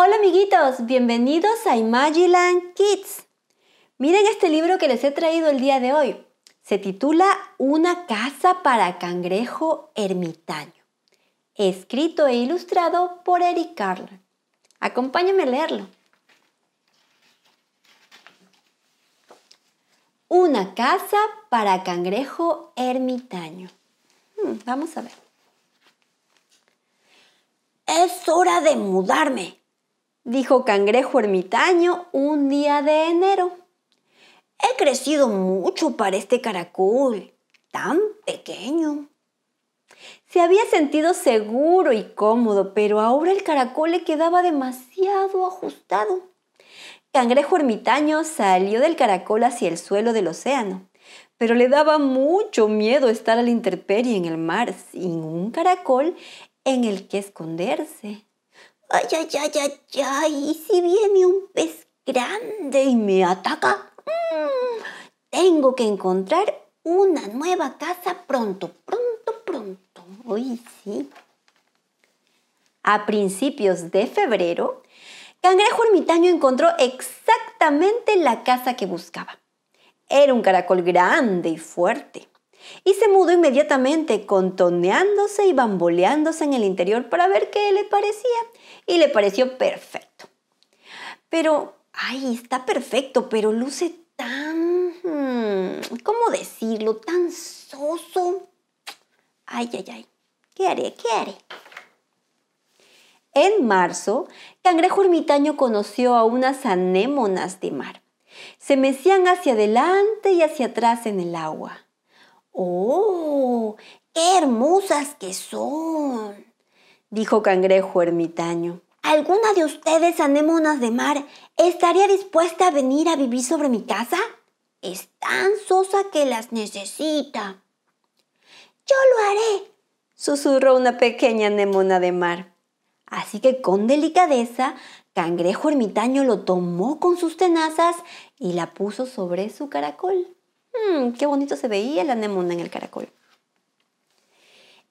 Hola amiguitos, bienvenidos a Imagiland Kids. Miren este libro que les he traído el día de hoy. Se titula Una casa para cangrejo ermitaño, escrito e ilustrado por Eric Carle. Acompáñame a leerlo. Una casa para cangrejo ermitaño. Hmm, vamos a ver. Es hora de mudarme dijo Cangrejo Ermitaño un día de enero. He crecido mucho para este caracol, tan pequeño. Se había sentido seguro y cómodo, pero ahora el caracol le quedaba demasiado ajustado. Cangrejo ermitaño salió del caracol hacia el suelo del océano, pero le daba mucho miedo estar a la en el mar sin un caracol en el que esconderse. Ay, ay, ay, ay, ay, y si viene un pez grande y me ataca, mm, tengo que encontrar una nueva casa pronto, pronto, pronto. sí. A principios de febrero, Cangrejo Ermitaño encontró exactamente la casa que buscaba. Era un caracol grande y fuerte y se mudó inmediatamente, contoneándose y bamboleándose en el interior para ver qué le parecía, y le pareció perfecto. Pero, ay, está perfecto, pero luce tan... Mm, ¿Cómo decirlo? Tan soso. Ay, ay, ay. ¿Qué haré? ¿Qué haré? En marzo, Cangrejo Ermitaño conoció a unas anémonas de mar. Se mecían hacia adelante y hacia atrás en el agua. ¡Oh! ¡Qué hermosas que son! dijo Cangrejo ermitaño. ¿Alguna de ustedes, anémonas de mar, estaría dispuesta a venir a vivir sobre mi casa? Es tan sosa que las necesita. Yo lo haré, susurró una pequeña anémona de mar. Así que con delicadeza, Cangrejo ermitaño lo tomó con sus tenazas y la puso sobre su caracol. Mm, qué bonito se veía la anemona en el caracol.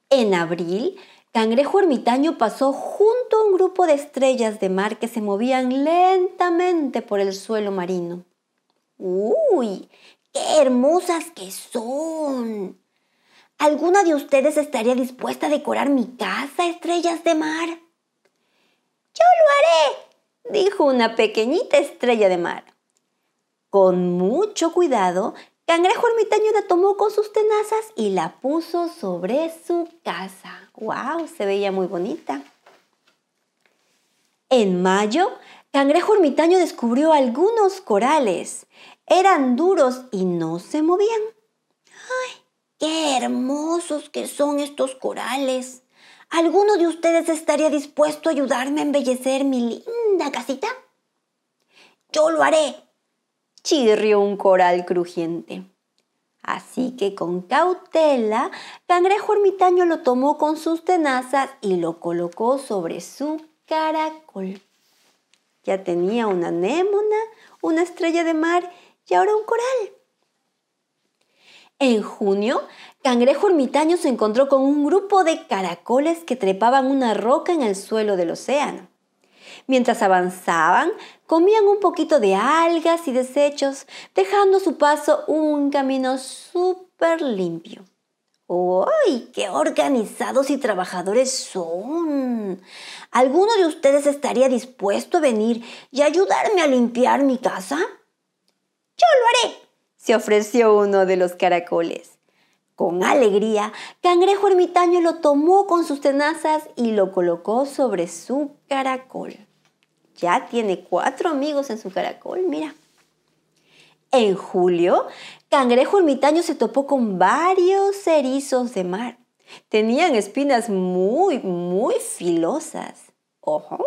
En abril, Cangrejo Ermitaño pasó junto a un grupo de estrellas de mar que se movían lentamente por el suelo marino. ¡Uy! ¡Qué hermosas que son! ¿Alguna de ustedes estaría dispuesta a decorar mi casa, estrellas de mar? Yo lo haré, dijo una pequeñita estrella de mar. Con mucho cuidado, Cangrejo ermitaño la tomó con sus tenazas y la puso sobre su casa. ¡Wow! Se veía muy bonita. En mayo, Cangrejo ermitaño descubrió algunos corales. Eran duros y no se movían. ¡Ay! ¡Qué hermosos que son estos corales! ¿Alguno de ustedes estaría dispuesto a ayudarme a embellecer mi linda casita? Yo lo haré, chirrió un coral crujiente. Así que con cautela, Cangrejo Ermitaño lo tomó con sus tenazas y lo colocó sobre su caracol. Ya tenía una anémona, una estrella de mar y ahora un coral. En junio, Cangrejo Ermitaño se encontró con un grupo de caracoles que trepaban una roca en el suelo del océano. Mientras avanzaban, comían un poquito de algas y desechos, dejando a su paso un camino súper limpio. ¡Ay, qué organizados y trabajadores son! ¿Alguno de ustedes estaría dispuesto a venir y ayudarme a limpiar mi casa? Yo lo haré, se ofreció uno de los caracoles. Con alegría, Cangrejo Ermitaño lo tomó con sus tenazas y lo colocó sobre su caracol ya tiene cuatro amigos en su caracol, mira. En julio, Cangrejo ermitaño se topó con varios erizos de mar. Tenían espinas muy, muy filosas. ¡Ojo!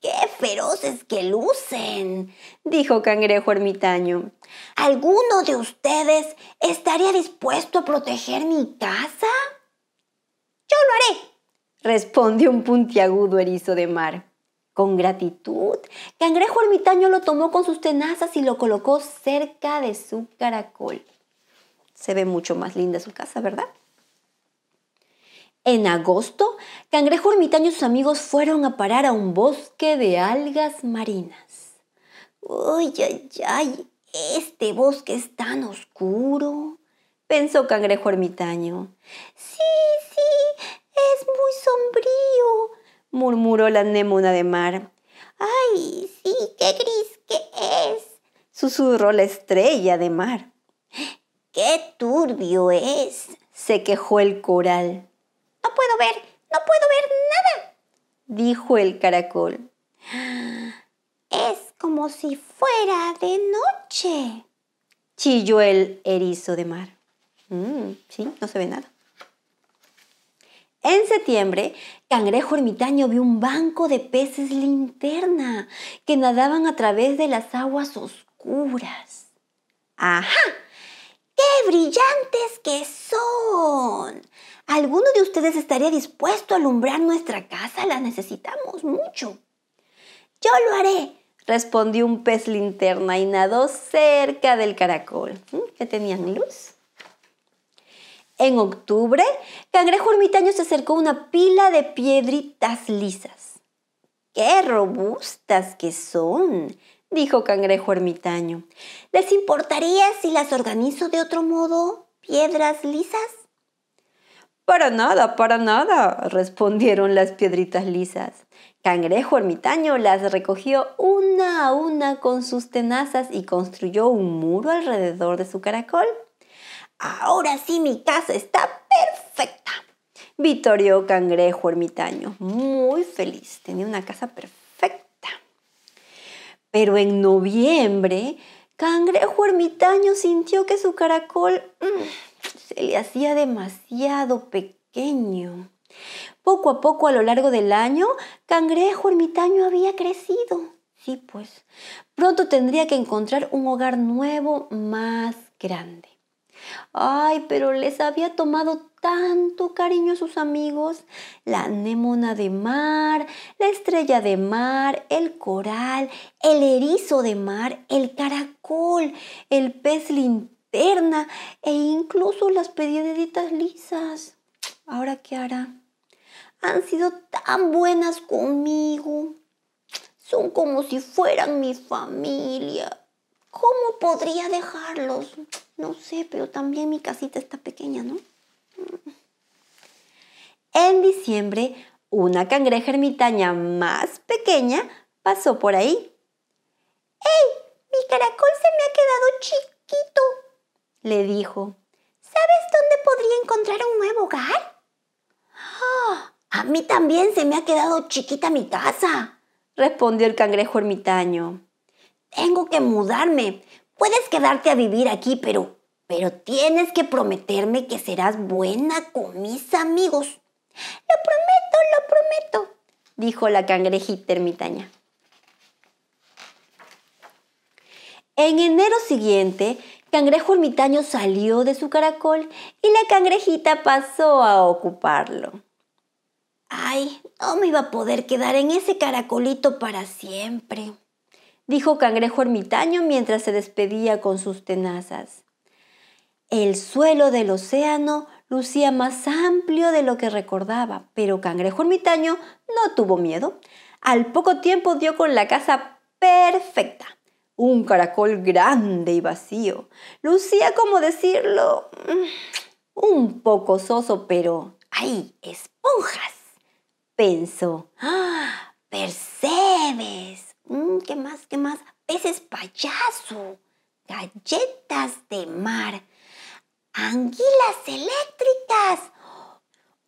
qué feroces que lucen! dijo Cangrejo ermitaño. ¿Alguno de ustedes estaría dispuesto a proteger mi casa? Yo lo haré, respondió un puntiagudo erizo de mar con gratitud. Cangrejo ermitaño lo tomó con sus tenazas y lo colocó cerca de su caracol. Se ve mucho más linda su casa, ¿verdad? En agosto, Cangrejo ermitaño y sus amigos fueron a parar a un bosque de algas marinas. ¡Uy, ay, ay! Este bosque es tan oscuro, pensó Cangrejo ermitaño. Sí, sí, murmuró la némona de mar. ¡Ay, sí, qué gris que es! susurró la estrella de mar. ¡Qué turbio es! se quejó el coral. No puedo ver, no puedo ver nada, dijo el caracol. Es como si fuera de noche, chilló el erizo de mar. Mm, sí, no se ve nada. En septiembre, Cangrejo Ermitaño vio un banco de peces linterna que nadaban a través de las aguas oscuras. ¡Ajá! ¡Qué brillantes que son! ¿Alguno de ustedes estaría dispuesto a alumbrar nuestra casa? La necesitamos mucho. Yo lo haré, respondió un pez linterna y nadó cerca del caracol. ¿Que tenían luz? En octubre, Cangrejo Ermitaño se acercó a una pila de piedritas lisas. ¡Qué robustas que son! dijo Cangrejo Ermitaño. ¿Les importaría si las organizo de otro modo? ¿Piedras lisas? Para nada, para nada, respondieron las piedritas lisas. Cangrejo ermitaño las recogió una a una con sus tenazas y construyó un muro alrededor de su caracol. Ahora sí mi casa está perfecta. Vitorio Cangrejo Ermitaño, muy feliz, tenía una casa perfecta. Pero en noviembre, Cangrejo Ermitaño sintió que su caracol mm, se le hacía demasiado pequeño. Poco a poco a lo largo del año, Cangrejo Ermitaño había crecido. Sí, pues, pronto tendría que encontrar un hogar nuevo más grande. Ay, pero les había tomado tanto cariño a sus amigos. La anémona de mar, la estrella de mar, el coral, el erizo de mar, el caracol, el pez linterna e incluso las pediditas lisas. Ahora, ¿qué hará? Han sido tan buenas conmigo. Son como si fueran mi familia. ¿Cómo podría dejarlos? No sé, pero también mi casita está pequeña, ¿no? Mm. En diciembre, una cangreja ermitaña más pequeña pasó por ahí. ¡Ey! Mi caracol se me ha quedado chiquito, le dijo. ¿Sabes dónde podría encontrar un nuevo hogar? ¡Ah! a mí también se me ha quedado chiquita mi casa, respondió el cangrejo ermitaño. Tengo que mudarme Puedes quedarte a vivir aquí, pero, pero tienes que prometerme que serás buena con mis amigos. Lo prometo, lo prometo, dijo la cangrejita ermitaña. En enero siguiente, Cangrejo Ermitaño salió de su caracol y la cangrejita pasó a ocuparlo. Ay, no me iba a poder quedar en ese caracolito para siempre, dijo Cangrejo Ermitaño mientras se despedía con sus tenazas. El suelo del océano lucía más amplio de lo que recordaba, pero Cangrejo Ermitaño no tuvo miedo. Al poco tiempo dio con la casa perfecta. Un caracol grande y vacío. Lucía, como decirlo, mm, un poco soso, pero ¡ay! ¡Esponjas! Pensó. ¡Ah! ¡Percebes! Mm, ¿Qué más? ¿Qué más? Peces payaso, galletas de mar, anguilas eléctricas.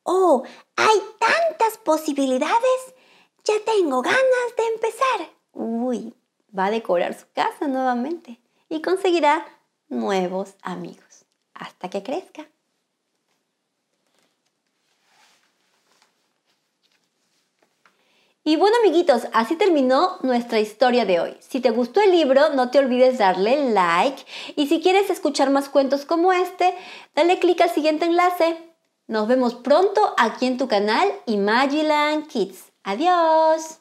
Oh, hay tantas posibilidades. Ya tengo ganas de empezar. Uy, va a decorar su casa nuevamente y conseguirá nuevos amigos hasta que crezca. Y bueno amiguitos, así terminó nuestra historia de hoy. Si te gustó el libro, no te olvides darle like y si quieres escuchar más cuentos como este, dale clic al siguiente enlace. Nos vemos pronto aquí en tu canal Imagiland Kids. Adiós.